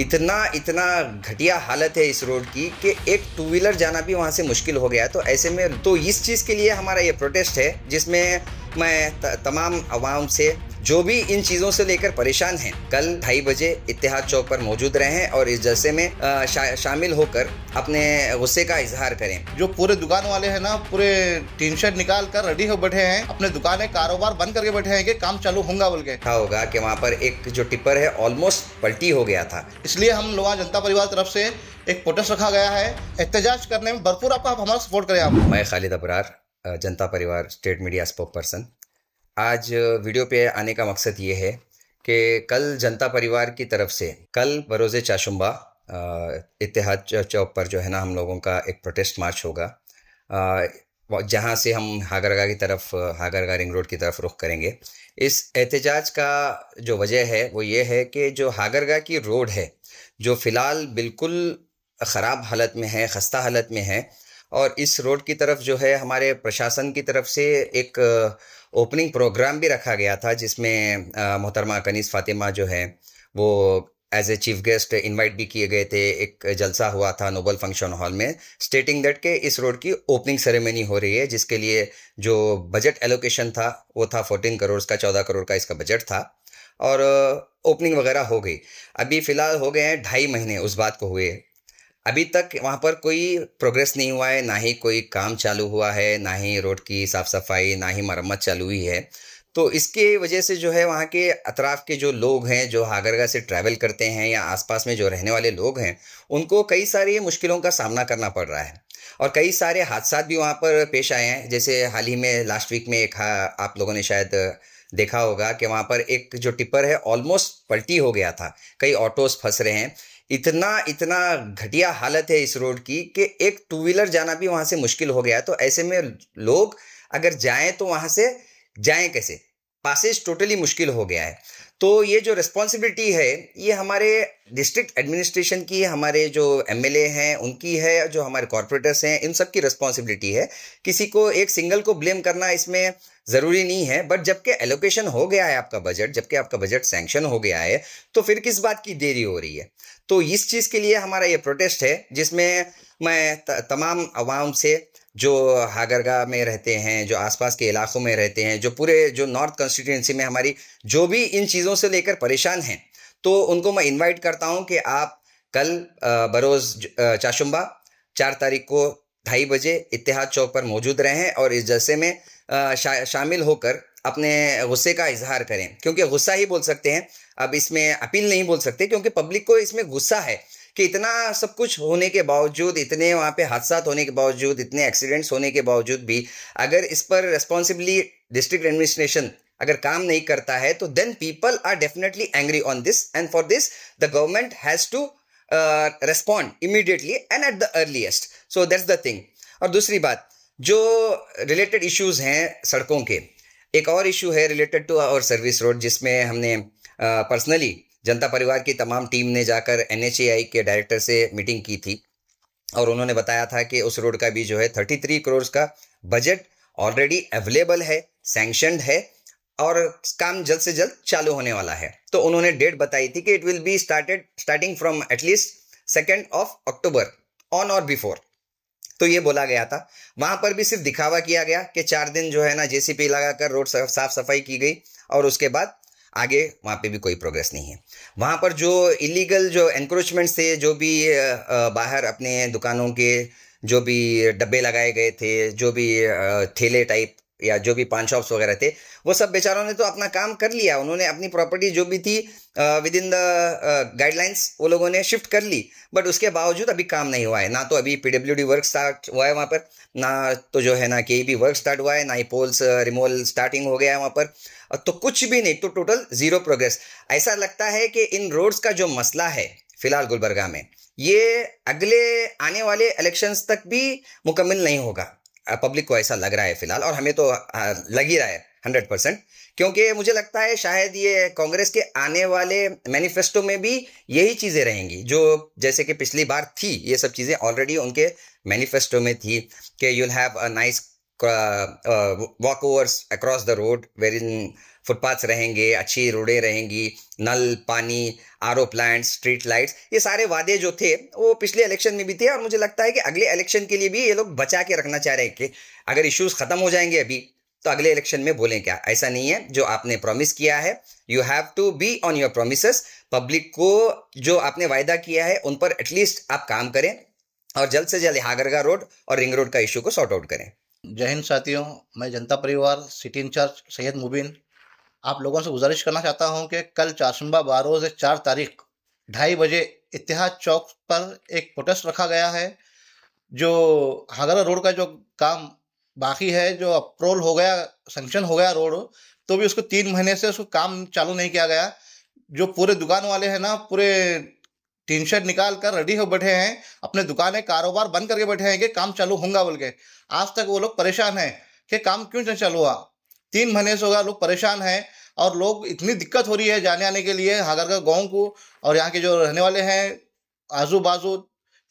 इतना इतना घटिया हालत है इस रोड की कि एक टू व्हीलर जाना भी वहाँ से मुश्किल हो गया तो ऐसे में तो इस चीज़ के लिए हमारा ये प्रोटेस्ट है जिसमें मैं तमाम आवाम से जो भी इन चीज़ों से लेकर परेशान हैं कल ढाई बजे इतिहाद चौक पर मौजूद रहें और इस जलसे में शा, शामिल होकर अपने गुस्से का इजहार करें जो पूरे दुकान वाले हैं ना पूरे टीन शर्ट निकाल कर रेडी हो बैठे हैं अपने दुकानें कारोबार बंद करके बैठे हैं कि काम चालू होगा बोल के क्या होगा कि वहाँ पर एक जो टिप्पर है ऑलमोस्ट पलटी हो गया था इसलिए हम लोग जनता परिवार तरफ से एक प्रोटेस्ट रखा गया है एहतजाज करने में भरपूर आपका हमारा सपोर्ट करें आप मैं Khalid Abrar Janata Parivar state media spokesperson आज वीडियो पे आने का मकसद ये है कि कल जनता परिवार की तरफ से कल बरोज़ चाशुम्बा इतिहाद चौक पर जो है ना हम लोगों का एक प्रोटेस्ट मार्च होगा जहाँ से हम हागरगा की तरफ हागरगा रिंग रोड की तरफ रुख करेंगे इस एहतजाज का जो वजह है वो ये है कि जो हागरगा की रोड है जो फ़िलहाल बिल्कुल ख़राब हालत में है खस्ता हालत में है और इस रोड की तरफ जो है हमारे प्रशासन की तरफ से एक ओपनिंग प्रोग्राम भी रखा गया था जिसमें मोहतरमा कनीस फातिमा जो है वो as a chief guest invite भी किए गए थे एक जलसा हुआ था नोबल फंक्शन हॉल में स्टेटिंग दैट के इस रोड की ओपनिंग सेरेमनी हो रही है जिसके लिए जो बजट एलोकेशन था वो था फोर्टीन करोड़ का चौदह करोड़ का इसका बजट था और ओपनिंग वगैरह हो गई अभी फ़िलहाल हो गए हैं ढाई महीने उस बात को हुए अभी तक वहाँ पर कोई प्रोग्रेस नहीं हुआ है ना ही कोई काम चालू हुआ है ना ही रोड की साफ सफाई ना ही मरम्मत चालू हुई है तो इसके वजह से जो है वहाँ के अतराफ के जो लोग हैं जो हागरगा से ट्रैवल करते हैं या आसपास में जो रहने वाले लोग हैं उनको कई सारी मुश्किलों का सामना करना पड़ रहा है और कई सारे हादसा भी वहाँ पर पेश आए हैं जैसे हाल ही में लास्ट वीक में एक आप लोगों ने शायद देखा होगा कि वहाँ पर एक जो टिपर है ऑलमोस्ट पलटी हो गया था कई ऑटोज फंस रहे हैं इतना इतना घटिया हालत है इस रोड की कि एक टू व्हीलर जाना भी वहाँ से मुश्किल हो गया तो ऐसे में लोग अगर जाएं तो वहाँ से जाएं कैसे पासेज टोटली मुश्किल हो गया है तो ये जो रिस्पॉन्सिबिलिटी है ये हमारे डिस्ट्रिक्ट एडमिनिस्ट्रेशन की हमारे जो एमएलए हैं उनकी है जो हमारे कॉरपोरेटर्स हैं इन सब की रिस्पॉन्सिबिलिटी है किसी को एक सिंगल को ब्लेम करना इसमें ज़रूरी नहीं है बट जबकि एलोकेशन हो गया है आपका बजट जबकि आपका बजट सैंक्शन हो गया है तो फिर किस बात की देरी हो रही है तो इस चीज़ के लिए हमारा ये प्रोटेस्ट है जिसमें मैं तमाम आवाम से जो हागरगा में रहते हैं जो आसपास के इलाकों में रहते हैं जो पूरे जो नॉर्थ कॉन्स्टिट्यूंसी में हमारी जो भी इन चीज़ों से लेकर परेशान हैं तो उनको मैं इनवाइट करता हूँ कि आप कल बरोज़ चाशुम्बा चार तारीख को ढाई बजे इतिहाद चौक पर मौजूद रहें और इस जलसे में शा, शामिल होकर अपने गुस्से का इजहार करें क्योंकि गुस्सा ही बोल सकते हैं अब इसमें अपील नहीं बोल सकते क्योंकि पब्लिक को इसमें गुस्सा है कि इतना सब कुछ होने के बावजूद इतने वहाँ पे हादसा होने के बावजूद इतने एक्सीडेंट्स होने के बावजूद भी अगर इस पर रिस्पॉन्सिबली डिस्ट्रिक्ट एडमिनिस्ट्रेशन अगर काम नहीं करता है तो then people are definitely angry on this and for this the government has to respond immediately and at the earliest so that's the thing और दूसरी बात जो रिलेटेड इश्यूज हैं सड़कों के एक और इशू है related to our service road जिसमें हमने पर्सनली uh, जनता परिवार की तमाम टीम ने जाकर एन के डायरेक्टर से मीटिंग की थी और उन्होंने बताया था कि उस रोड का भी जो है थर्टी थ्री करोड़ का बजट ऑलरेडी अवेलेबल है सेंक्शनड है और काम जल्द से जल्द चालू होने वाला है तो उन्होंने डेट बताई थी कि it will be started starting from at least second of October on और बिफोर तो ये बोला गया था वहां पर भी सिर्फ दिखावा किया गया कि चार दिन जो है ना जेसीपी लगाकर रोड साफ सफाई की गई और उसके बाद आगे वहाँ पे भी कोई प्रोग्रेस नहीं है वहाँ पर जो इलीगल जो एनक्रोचमेंट थे जो भी बाहर अपने दुकानों के जो भी डब्बे लगाए गए थे जो भी थेले टाइप या जो भी पान शॉप्स वगैरह थे वो सब बेचारों ने तो अपना काम कर लिया उन्होंने अपनी प्रॉपर्टी जो भी थी विद इन द गाइडलाइंस वो लोगों ने शिफ्ट कर ली बट उसके बावजूद अभी काम नहीं हुआ है ना तो अभी पीडब्ल्यू डी वर्क स्टार्ट हुआ है वहाँ पर ना तो जो है ना के बी वर्क स्टार्ट हुआ है ना ही पोल्स रिमोल स्टार्टिंग हो गया है वहाँ पर तो कुछ भी नहीं तो टोटल जीरो प्रोग्रेस ऐसा लगता है कि इन रोड्स का जो मसला है फिलहाल गुलबरगा में ये अगले आने वाले इलेक्शंस तक भी मुकम्मल नहीं होगा पब्लिक को ऐसा लग रहा है फिलहाल और हमें तो लग ही रहा है हंड्रेड परसेंट क्योंकि मुझे लगता है शायद ये कांग्रेस के आने वाले मैनिफेस्टो में भी यही चीज़ें रहेंगी जो जैसे कि पिछली बार थी ये सब चीज़ें ऑलरेडी उनके मैनिफेस्टो में थी कि you'll have a nice walk overs across the road where in footpaths रहेंगे अच्छी रोडें रहेंगी नल पानी R O plant street lights ये सारे वादे जो थे वो पिछले इलेक्शन में भी थे और मुझे लगता है कि अगले इलेक्शन के लिए भी ये लोग बचा के रखना चाह रहे हैं कि अगर इश्यूज़ ख़त्म हो जाएंगे अभी तो अगले इलेक्शन में बोलें क्या ऐसा नहीं है जो आपने प्रॉमिस किया है you have to be on your promise public को जो आपने वायदा किया है उन पर एटलीस्ट आप काम करें और जल्द से जल्द हागरगा रोड और रिंग रोड का इशू को सॉर्ट आउट करें जय हिंद साथियों मैं जनता परिवार सिटी इंचार्ज सैयद मुबीन आप लोगों से गुजारिश करना चाहता हूं कि कल चारशंबा से चार तारीख ढाई बजे इतिहास चौक पर एक प्रोटेस्ट रखा गया है जो हागरा रोड का जो काम बाकी है जो अप्रोल हो गया सेंक्शन हो गया रोड तो भी उसको तीन महीने से उसको काम चालू नहीं किया गया जो पूरे दुकान वाले हैं ना पूरे टीन शर्ट निकाल कर रेडी हो बैठे हैं अपने दुकानें कारोबार बंद करके बैठे हैं कि काम चालू होगा बोल के आज तक वो लोग परेशान हैं कि काम क्यों नहीं चालू हुआ तीन महीने से होगा लोग परेशान हैं और लोग इतनी दिक्कत हो रही है जाने आने के लिए हागर का गाँव को और यहाँ के जो रहने वाले हैं आजू बाजू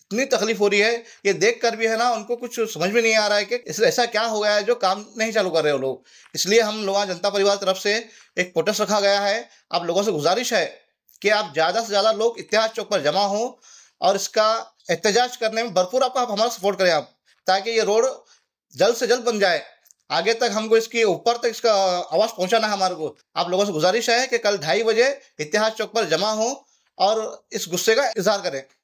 इतनी तकलीफ हो रही है ये देख कर भी है ना उनको कुछ समझ में नहीं आ रहा है कि ऐसा क्या हो गया है जो काम नहीं चालू कर रहे हो लोग इसलिए हम लोग जनता परिवार तरफ से एक पोटस रखा गया है आप लोगों से गुजारिश है कि आप ज़्यादा से ज़्यादा लोग इतिहास चौक पर जमा हो और इसका एहतजाज करने में भरपूर आपका आप हमारा सपोर्ट करें आप ताकि ये रोड जल्द से जल्द बन जाए आगे तक हमको इसके ऊपर तक इसका आवाज़ पहुंचाना है हमारे को आप लोगों से गुजारिश है कि कल ढाई बजे इतिहास चौक पर जमा हो और इस गुस्से का इजहार करें